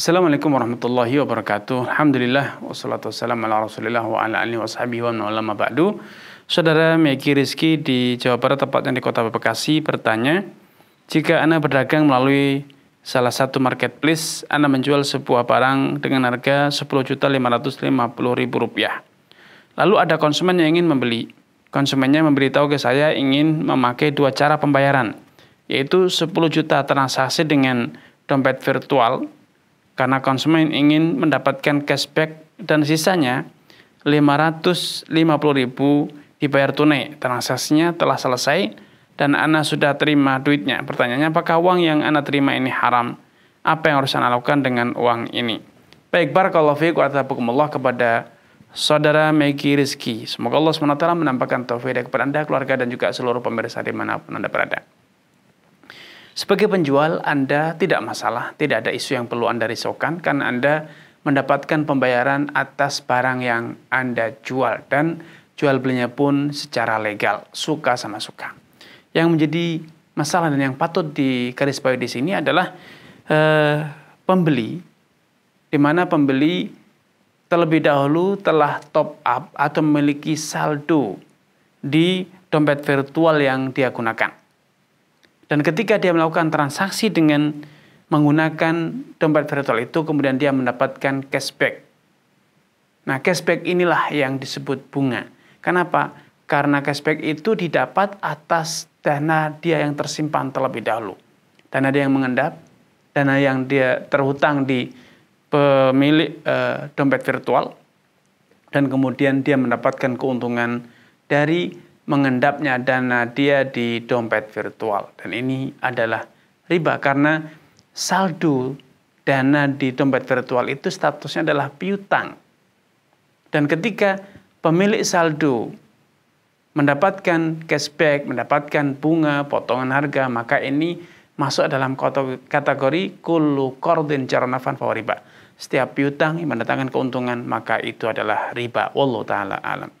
Assalamualaikum warahmatullahi wabarakatuh. Alhamdulillah wassalatu wassalamu ala Rasulillah wa ala alihi washabihi wa ulama ba'du. Saudara Meki Rizki di Jawa Barat tepatnya di Kota Bekasi bertanya, jika Anda berdagang melalui salah satu marketplace, Anda menjual sebuah barang dengan harga Rp10.550.000. Lalu ada konsumen yang ingin membeli. Konsumennya memberitahu ke saya ingin memakai dua cara pembayaran, yaitu 10 juta transaksi dengan dompet virtual karena konsumen ingin mendapatkan cashback dan sisanya 550.000 dibayar tunai. Transaksinya telah selesai dan Anda sudah terima duitnya. Pertanyaannya apakah uang yang Anda terima ini haram? Apa yang harus Anda lakukan dengan uang ini? Baik, barakallahu fiik wa atabakumullah kepada Saudara Meiki Rizki. Semoga Allah SWT menampakkan taufik kepada Anda, keluarga, dan juga seluruh pemirsa di mana dimanapun Anda berada. Sebagai penjual, Anda tidak masalah, tidak ada isu yang perlu Anda risaukan karena Anda mendapatkan pembayaran atas barang yang Anda jual dan jual belinya pun secara legal, suka sama suka. Yang menjadi masalah dan yang patut di garis bawah di sini adalah eh, pembeli, di mana pembeli terlebih dahulu telah top up atau memiliki saldo di dompet virtual yang dia gunakan. Dan ketika dia melakukan transaksi dengan menggunakan dompet virtual itu, kemudian dia mendapatkan cashback. Nah, cashback inilah yang disebut bunga. Kenapa? Karena cashback itu didapat atas dana dia yang tersimpan terlebih dahulu. Dana dia yang mengendap, dana yang dia terhutang di pemilik e, dompet virtual, dan kemudian dia mendapatkan keuntungan dari mengendapnya dana dia di dompet virtual. Dan ini adalah riba karena saldo dana di dompet virtual itu statusnya adalah piutang. Dan ketika pemilik saldo mendapatkan cashback, mendapatkan bunga, potongan harga, maka ini masuk dalam kategori kulu kordin jarnafan riba. Setiap piutang yang mendatangkan keuntungan, maka itu adalah riba. Wallahu ta'ala alam.